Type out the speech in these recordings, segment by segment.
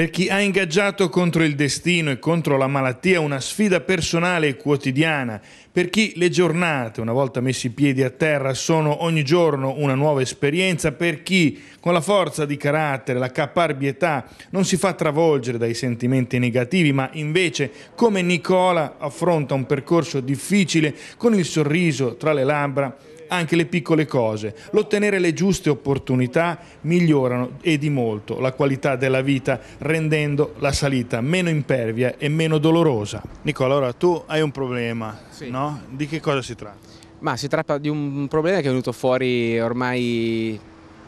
per chi ha ingaggiato contro il destino e contro la malattia una sfida personale e quotidiana, per chi le giornate, una volta messi i piedi a terra, sono ogni giorno una nuova esperienza, per chi con la forza di carattere, la caparbietà, non si fa travolgere dai sentimenti negativi, ma invece, come Nicola, affronta un percorso difficile con il sorriso tra le labbra anche le piccole cose. L'ottenere le giuste opportunità migliorano e di molto la qualità della vita, rendendo la salita meno impervia e meno dolorosa. Nicola, allora tu hai un problema, sì. no? Di che cosa si tratta? Ma si tratta di un problema che è venuto fuori ormai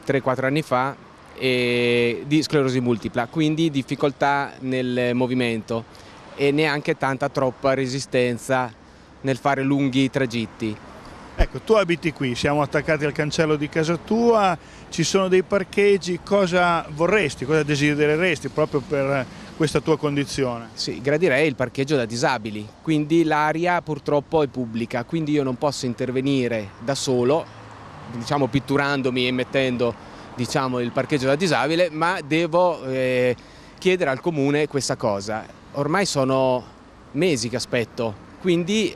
3-4 anni fa e di sclerosi multipla, quindi difficoltà nel movimento e neanche tanta troppa resistenza nel fare lunghi tragitti. Ecco, tu abiti qui, siamo attaccati al cancello di casa tua, ci sono dei parcheggi, cosa vorresti, cosa desidereresti proprio per questa tua condizione? Sì, gradirei il parcheggio da disabili, quindi l'aria purtroppo è pubblica, quindi io non posso intervenire da solo, diciamo pitturandomi e mettendo diciamo, il parcheggio da disabile, ma devo eh, chiedere al comune questa cosa. Ormai sono mesi che aspetto, quindi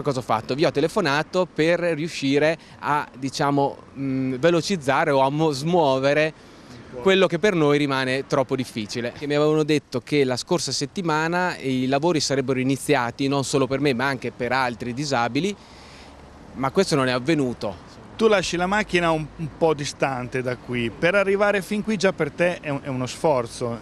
cosa ho fatto? Vi ho telefonato per riuscire a diciamo, mh, mm, velocizzare o a smuovere quello che per noi rimane troppo difficile. Mi avevano detto che la scorsa settimana i lavori sarebbero iniziati non solo per me ma anche per altri disabili, ma questo non è avvenuto. Tu lasci la macchina un, un po' distante da qui, per arrivare fin qui già per te è, un, è uno sforzo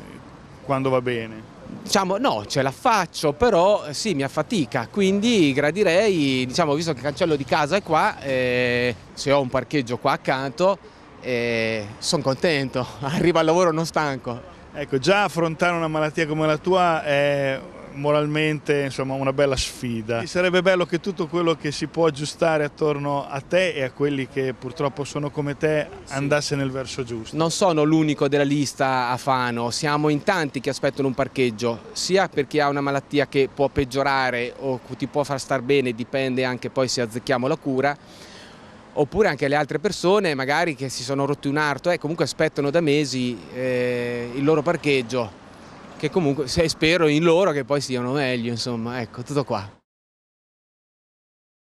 quando va bene diciamo no, ce la faccio, però eh, sì, mi affatica, quindi gradirei, diciamo, visto che il cancello di casa è qua, eh, se ho un parcheggio qua accanto, eh, sono contento, arrivo al lavoro non stanco. Ecco, già affrontare una malattia come la tua è moralmente insomma una bella sfida. E sarebbe bello che tutto quello che si può aggiustare attorno a te e a quelli che purtroppo sono come te sì. andasse nel verso giusto. Non sono l'unico della lista a Fano, siamo in tanti che aspettano un parcheggio, sia per chi ha una malattia che può peggiorare o ti può far star bene, dipende anche poi se azzecchiamo la cura, oppure anche le altre persone magari che si sono rotti un arto e eh, comunque aspettano da mesi eh, il loro parcheggio che comunque spero in loro che poi stiano meglio, insomma, ecco, tutto qua.